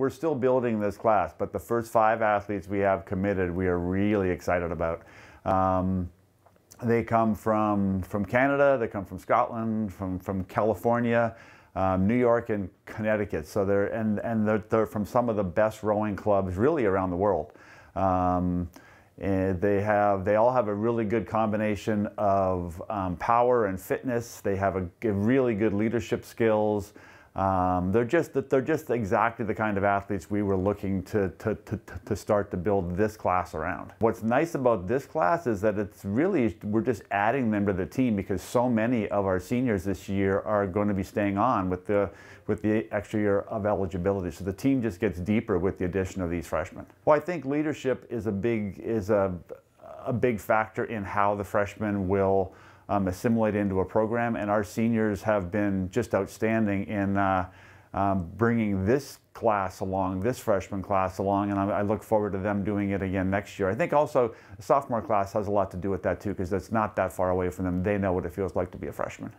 we're still building this class, but the first five athletes we have committed, we are really excited about. Um, they come from, from Canada, they come from Scotland, from, from California, um, New York and Connecticut. So they're, and, and they're, they're, from some of the best rowing clubs really around the world. Um, and they have they all have a really good combination of um, power and fitness. They have a, a really good leadership skills. Um, they're just they're just exactly the kind of athletes we were looking to, to, to, to start to build this class around. What's nice about this class is that it's really we're just adding them to the team because so many of our seniors this year are going to be staying on with the with the extra year of eligibility. So the team just gets deeper with the addition of these freshmen. Well, I think leadership is a big is a a big factor in how the freshmen will um, assimilate into a program. And our seniors have been just outstanding in uh, um, bringing this class along, this freshman class along, and I, I, look forward to them doing it again next year. I think also the sophomore class has a lot to do with that too, because it's not that far away from them. They know what it feels like to be a freshman.